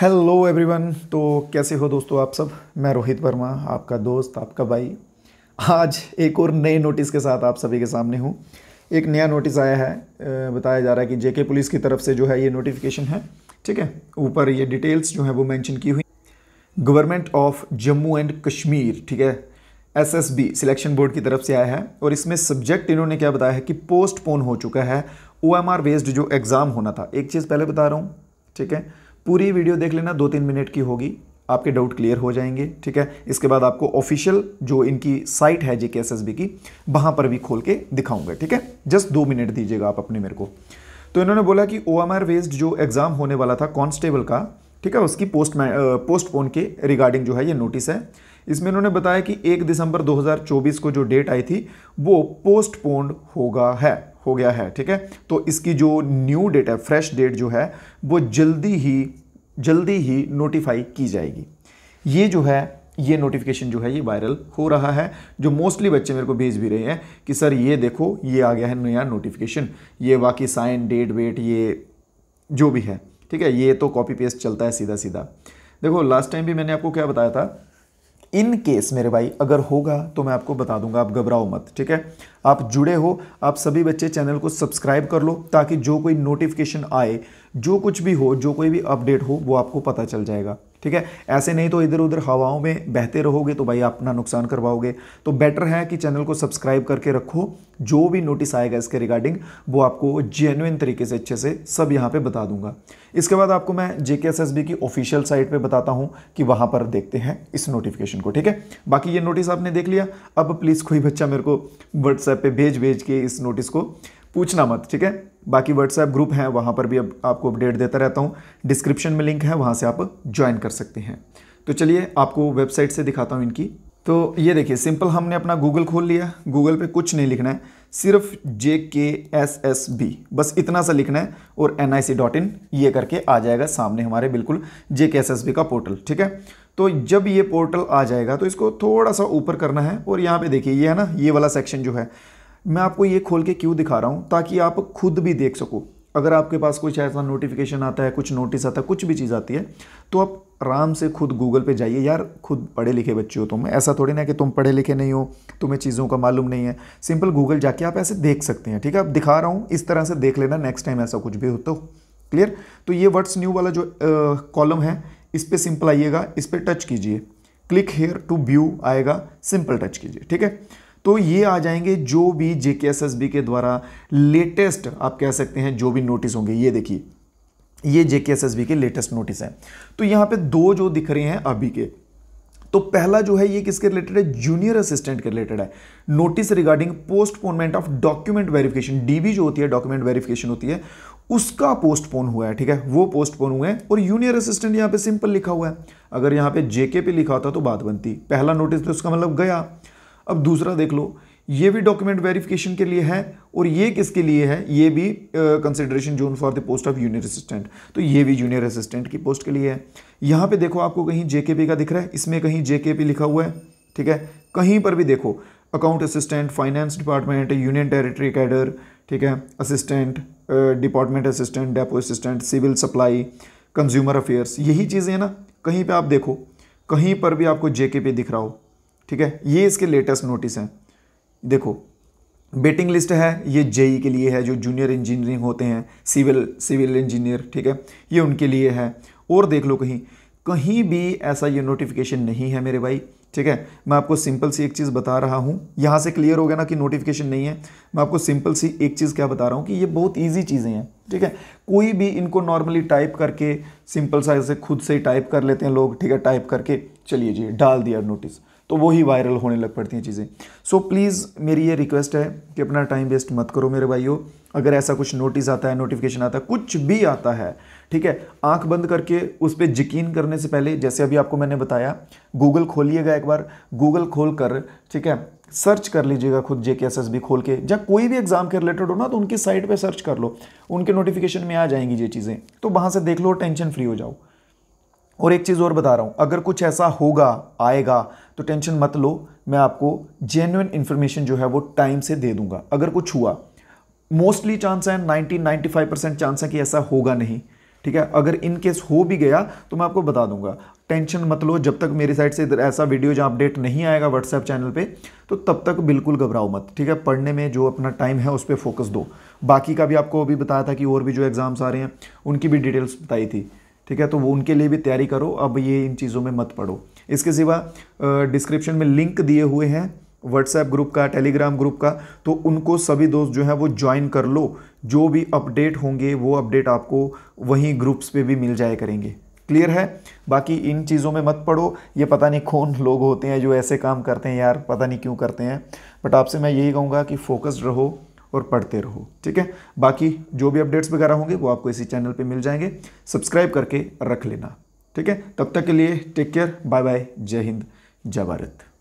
hello everyone तो कैसे हो दोस्तों आप सब मैं रोहित वर्मा आपका दोस्त आपका भाई आज एक और नए नोटिस के साथ आप सभी के सामने हूँ एक नया नोटिस आया है बताया जा रहा है कि जेके पुलिस की तरफ से जो है ये नोटिफिकेशन है ठीक है ऊपर ये डिटेल्स जो है वो मेंशन की हुई government of Jammu and Kashmir ठीक है S S B selection board की तरफ से आया है और इसमें सब्जेक्ट इन्होंने क्या बताया है कि पोस्टपोन हो चुका है ओ एम आर बेस्ड जो एग्ज़ाम होना था एक चीज़ पहले बता रहा हूँ ठीक है पूरी वीडियो देख लेना दो तीन मिनट की होगी आपके डाउट क्लियर हो जाएंगे ठीक है इसके बाद आपको ऑफिशियल जो इनकी साइट है जेके की वहाँ पर भी खोल के दिखाऊंगा ठीक है जस्ट दो मिनट दीजिएगा आप अपने मेरे को तो इन्होंने बोला कि ओ एम आर जो एग्ज़ाम होने वाला था कांस्टेबल का ठीक है उसकी पोस्ट पोस्टपोन के रिगार्डिंग जो है ये नोटिस है इसमें इन्होंने बताया कि एक दिसंबर 2024 को जो डेट आई थी वो पोस्टपोन्ड होगा है हो गया है ठीक है तो इसकी जो न्यू डेट है फ्रेश डेट जो है वो जल्दी ही जल्दी ही नोटिफाई की जाएगी ये जो है ये नोटिफिकेशन जो है ये वायरल हो रहा है जो मोस्टली बच्चे मेरे को भेज भी रहे हैं कि सर ये देखो ये आ गया है नया नोटिफिकेशन ये बाकी साइन डेट वेट ये जो भी है ठीक है ये तो कॉपी पेस्ट चलता है सीधा सीधा देखो लास्ट टाइम भी मैंने आपको क्या बताया था इन केस मेरे भाई अगर होगा तो मैं आपको बता दूंगा आप घबराओ मत ठीक है आप जुड़े हो आप सभी बच्चे चैनल को सब्सक्राइब कर लो ताकि जो कोई नोटिफिकेशन आए जो कुछ भी हो जो कोई भी अपडेट हो वो आपको पता चल जाएगा ठीक है ऐसे नहीं तो इधर उधर हवाओं में बहते रहोगे तो भाई अपना नुकसान करवाओगे तो बेटर है कि चैनल को सब्सक्राइब करके रखो जो भी नोटिस आएगा इसके रिगार्डिंग वो आपको जेन्युन तरीके से अच्छे से सब यहाँ पर बता दूंगा इसके बाद आपको मैं जे की ऑफिशियल साइट पर बताता हूँ कि वहाँ पर देखते हैं इस नोटिफिकेशन को ठीक है बाकी ये नोटिस आपने देख लिया अब प्लीज़ कोई बच्चा मेरे को व्हाट्सएप पर भेज भेज के इस नोटिस को पूछना मत ठीक है बाकी व्हाट्सएप ग्रुप हैं वहाँ पर भी अब आपको अपडेट देता रहता हूँ डिस्क्रिप्शन में लिंक है वहाँ से आप ज्वाइन कर सकते हैं तो चलिए आपको वेबसाइट से दिखाता हूँ इनकी तो ये देखिए सिंपल हमने अपना गूगल खोल लिया गूगल पे कुछ नहीं लिखना है सिर्फ जे के एस एस बी बस इतना सा लिखना है और N I C dot in ये करके आ जाएगा सामने हमारे बिल्कुल J K S S B का पोर्टल ठीक है तो जब ये पोर्टल आ जाएगा तो इसको थोड़ा सा ऊपर करना है और यहाँ पे देखिए ये है ना ये वाला सेक्शन जो है मैं आपको ये खोल के क्यों दिखा रहा हूँ ताकि आप खुद भी देख सको अगर आपके पास कुछ ऐसा नोटिफिकेशन आता है कुछ नोटिस आता है कुछ भी चीज़ आती है तो आप आराम से खुद गूगल पे जाइए यार खुद पढ़े लिखे बच्चे हो तुम ऐसा थोड़ी ना कि तुम पढ़े लिखे नहीं हो तुम्हें चीज़ों का मालूम नहीं है सिंपल गूगल जाके आप ऐसे देख सकते हैं ठीक है आप दिखा रहा हूँ इस तरह से देख लेना नेक्स्ट टाइम ऐसा कुछ भी हो तो क्लियर तो ये वर्ड्स न्यू वाला जो कॉलम है इस पर सिंपल आइएगा इस पर टच कीजिए क्लिक हेयर टू व्यू आएगा सिंपल टच कीजिए ठीक है तो ये आ जाएंगे जो भी जे के द्वारा लेटेस्ट आप कह सकते हैं जो भी नोटिस होंगे ये देखिए ये जे के लेटेस्ट नोटिस हैं तो यहां पे दो जो दिख रहे हैं अभी के तो पहला जो है ये किसके रिलेटेड है जूनियर असिस्टेंट के रिलेटेड है notice regarding postponement of document verification DV जो होती है डॉक्यूमेंट वेरिफिकेशन होती है उसका पोस्टपोन हुआ है ठीक है वो पोस्टपोन हुए हैं और यूनियर असिस्टेंट यहां पे सिंपल लिखा हुआ है अगर यहां पे जेके पे लिखा होता तो बात बनती पहला नोटिस तो उसका मतलब गया अब दूसरा देख लो ये भी डॉक्यूमेंट वेरिफिकेशन के लिए है और ये किसके लिए है ये भी consideration zone for the post of junior assistant तो ये भी जूनियर असिस्टेंट की पोस्ट के लिए है यहाँ पे देखो आपको कहीं जे का दिख रहा है इसमें कहीं जे लिखा हुआ है ठीक है कहीं पर भी देखो account assistant finance department union territory cadre ठीक है assistant department assistant depot assistant civil supply consumer affairs यही चीज़ें ना कहीं पर आप देखो कहीं पर भी आपको जे दिख रहा हो ठीक है ये इसके लेटेस्ट नोटिस हैं देखो वेटिंग लिस्ट है ये जेई e के लिए है जो जूनियर इंजीनियरिंग होते हैं सिविल सिविल इंजीनियर ठीक है ये उनके लिए है और देख लो कहीं कहीं भी ऐसा ये नोटिफिकेशन नहीं है मेरे भाई ठीक है मैं आपको सिंपल सी एक चीज़ बता रहा हूँ यहाँ से क्लियर हो गया ना कि नोटिफिकेशन नहीं है मैं आपको सिंपल सी एक चीज़ क्या बता रहा हूँ कि ये बहुत ईजी चीज़ें हैं ठीक है कोई भी इनको नॉर्मली टाइप करके सिंपल सा ऐसे खुद से ही टाइप कर लेते हैं लोग ठीक है टाइप करके चलिए जी डाल दिया नोटिस तो वो ही वायरल होने लग पड़ती हैं चीज़ें सो so, प्लीज़ मेरी ये रिक्वेस्ट है कि अपना टाइम वेस्ट मत करो मेरे भाइयों अगर ऐसा कुछ नोटिस आता है नोटिफिकेशन आता है कुछ भी आता है ठीक है आंख बंद करके उस पर यकीन करने से पहले जैसे अभी आपको मैंने बताया गूगल खोलिएगा एक बार गूगल खोल कर ठीक है सर्च कर लीजिएगा खुद जे एस एस बी खोल के जब कोई भी एग्जाम के रिलेटेड हो ना तो उनकी साइट पे सर्च कर लो उनके नोटिफिकेशन में आ जाएंगी ये चीज़ें तो वहाँ से देख लो टेंशन फ्री हो जाओ और एक चीज़ और बता रहा हूँ अगर कुछ ऐसा होगा आएगा तो टेंशन मत लो मैं आपको जेन्यन इन्फॉर्मेशन जो है वो टाइम से दे दूंगा अगर कुछ हुआ मोस्टली चांस है ninety ninety five percent chance है कि ऐसा होगा नहीं ठीक है अगर इन केस हो भी गया तो मैं आपको बता दूंगा टेंशन मत लो जब तक मेरी साइड से इधर ऐसा वीडियो जहाँ अपडेट नहीं आएगा व्हाट्सएप चैनल पे तो तब तक बिल्कुल घबराओ मत ठीक है पढ़ने में जो अपना टाइम है उस पर फोकस दो बाकी का भी आपको अभी बताया था कि और भी जो एग्ज़ाम्स आ रहे हैं उनकी भी डिटेल्स बताई थी ठीक है तो वो उनके लिए भी तैयारी करो अब ये इन चीज़ों में मत पढ़ो इसके सिवा डिस्क्रिप्शन में लिंक दिए हुए हैं व्हाट्सएप ग्रुप का टेलीग्राम ग्रुप का तो उनको सभी दोस्त जो हैं वो ज्वाइन कर लो जो भी अपडेट होंगे वो अपडेट आपको वहीं ग्रुप्स पे भी मिल जाए करेंगे क्लियर है बाकी इन चीज़ों में मत पढ़ो ये पता नहीं कौन लोग होते हैं जो ऐसे काम करते हैं यार पता नहीं क्यों करते हैं बट आपसे मैं यही कहूँगा कि फोकस्ड रहो और पढ़ते रहो ठीक है बाकी जो भी अपडेट्स वगैरह होंगे वो आपको इसी चैनल पे मिल जाएंगे सब्सक्राइब करके रख लेना ठीक है तब तक के लिए टेक केयर बाय बाय जय हिंद जय भारत